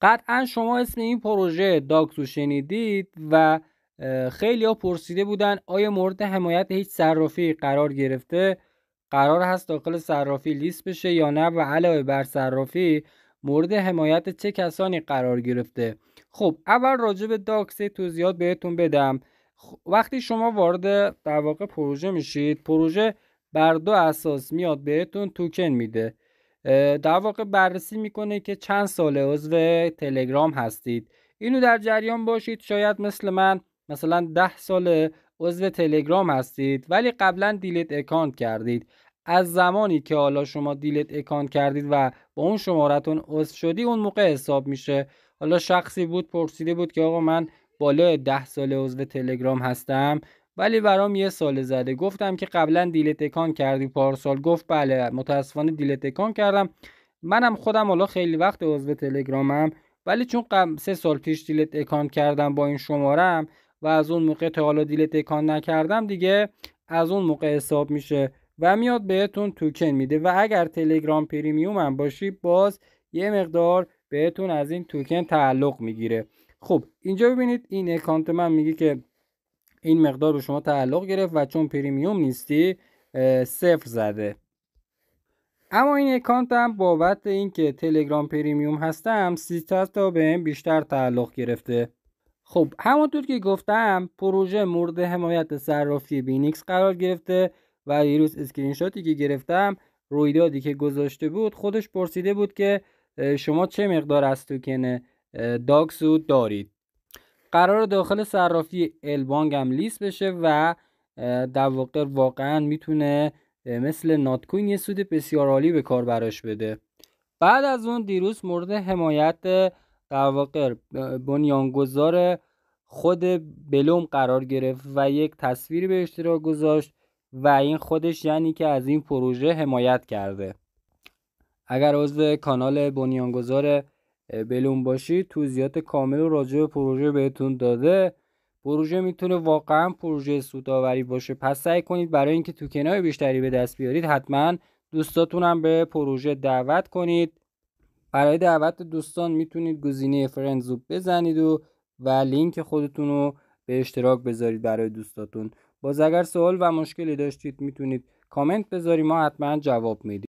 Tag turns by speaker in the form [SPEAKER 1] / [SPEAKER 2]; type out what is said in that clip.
[SPEAKER 1] قطعا شما اسم این پروژه داکس رو شنیدید و خیلی ها پرسیده بودن آیا مورد حمایت هیچ صرافی قرار گرفته قرار هست داخل صرافی لیست بشه یا نه و علاوه بر صرافی مورد حمایت چه کسانی قرار گرفته خب اول راجع به داکس توضیحات بهتون بدم وقتی شما وارد در واقع پروژه میشید پروژه بر دو اساس میاد بهتون توکن میده در واقع بررسی میکنه که چند سال عضو تلگرام هستید اینو در جریان باشید شاید مثل من مثلا ده سال عضو تلگرام هستید ولی قبلا دیلیت اکانت کردید از زمانی که حالا شما دیلیت اکانت کردید و با اون شمارتون عضو شدی اون موقع حساب میشه حالا شخصی بود پرسیده بود که آقا من بالای ده سال عضو تلگرام هستم ولی برام یه سال زده گفتم که قبلا دیلت اکان کردی پارسال گفت بله متاسفانه دیلت اکان کردم منم خودم حالا خیلی وقت عضو تلگرامم ولی چون قبل سه سال پیش دیلت اکان کردم با این شمارم و از اون موقع تا حالا دیلت اکان نکردم دیگه از اون موقع حساب میشه و میاد بهتون توکن میده و اگر تلگرام پریمیوم هم باشی باز یه مقدار بهتون از این توکن تعلق میگیره خب اینجا ببینید این اکانت من میگه که این مقدار به شما تعلق گرفت و چون پریمیوم نیستی صفر زده اما این اکانت هم بابت اینکه تلگرام پریمیوم هستم 300 تا به این بیشتر تعلق گرفته خب همونطور که گفتم پروژه مورد حمایت صرافی بینیکس قرار گرفته و دیروز اسکرین شاتی که گرفتم رویدادی که گذاشته بود خودش پرسیده بود که شما چه مقدار از توکن داکسو دارید قرار داخل صرافی البانگ هم لیست بشه و در واقع واقعا میتونه مثل ناتکوین یه سود بسیار عالی به کار براش بده بعد از اون دیروز مورد حمایت در واقع بنیانگذار خود بلوم قرار گرفت و یک تصویر به اشتراک گذاشت و این خودش یعنی که از این پروژه حمایت کرده اگر عضو کانال بنیانگذار بلون باشید توضیحات کامل و راجع به پروژه بهتون داده پروژه میتونه واقعا پروژه سودآوری باشه پس سعی کنید برای اینکه توکنای بیشتری به دست بیارید حتما دوستاتون هم به پروژه دعوت کنید برای دعوت دوستان میتونید گزینه فرندزو بزنید و و لینک خودتون رو به اشتراک بذارید برای دوستاتون باز اگر سوال و مشکلی داشتید میتونید کامنت بذارید ما حتما جواب میدیم